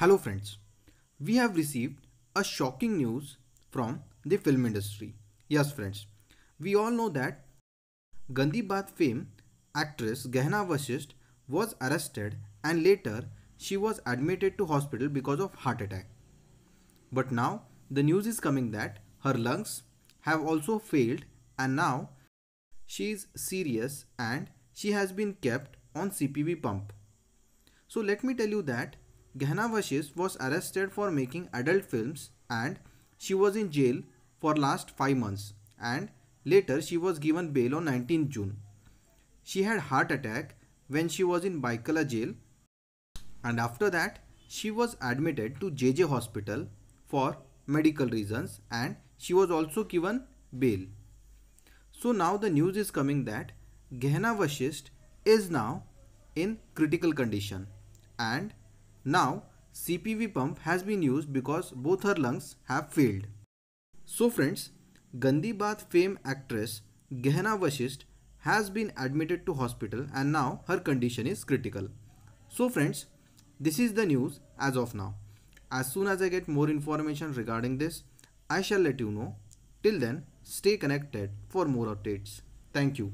Hello friends, we have received a shocking news from the film industry. Yes friends, we all know that Gandhi Bad fame actress Gehna Vashisht was arrested and later she was admitted to hospital because of heart attack. But now the news is coming that her lungs have also failed and now she is serious and she has been kept on CPV pump. So let me tell you that Vashis was arrested for making adult films and she was in jail for last 5 months and later she was given bail on 19 June. She had heart attack when she was in Baikala jail and after that she was admitted to JJ hospital for medical reasons and she was also given bail. So now the news is coming that Gehna Vashist is now in critical condition and now CPV pump has been used because both her lungs have failed. So friends, Gandhi Bath fame actress Gehna Vashist has been admitted to hospital and now her condition is critical. So friends, this is the news as of now. As soon as I get more information regarding this, I shall let you know. Till then, stay connected for more updates. Thank you.